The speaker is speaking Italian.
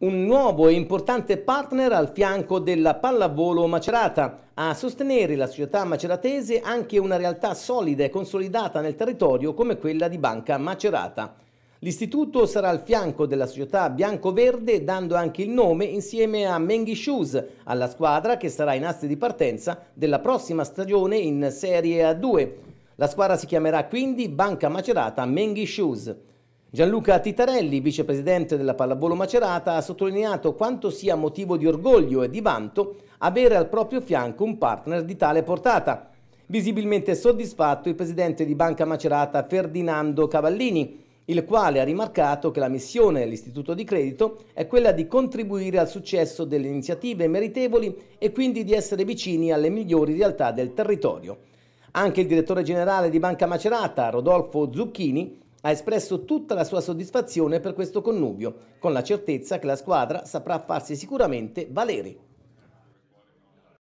un nuovo e importante partner al fianco della pallavolo Macerata. A sostenere la società maceratese anche una realtà solida e consolidata nel territorio come quella di Banca Macerata. L'istituto sarà al fianco della società bianco-verde dando anche il nome insieme a Menghi Shoes, alla squadra che sarà in asse di partenza della prossima stagione in Serie A2. La squadra si chiamerà quindi Banca Macerata Menghi Shoes. Gianluca Titarelli, vicepresidente della Pallavolo Macerata, ha sottolineato quanto sia motivo di orgoglio e di vanto avere al proprio fianco un partner di tale portata. Visibilmente soddisfatto il presidente di Banca Macerata Ferdinando Cavallini, il quale ha rimarcato che la missione dell'istituto di credito è quella di contribuire al successo delle iniziative meritevoli e quindi di essere vicini alle migliori realtà del territorio. Anche il direttore generale di Banca Macerata, Rodolfo Zucchini, ha espresso tutta la sua soddisfazione per questo connubio, con la certezza che la squadra saprà farsi sicuramente valere.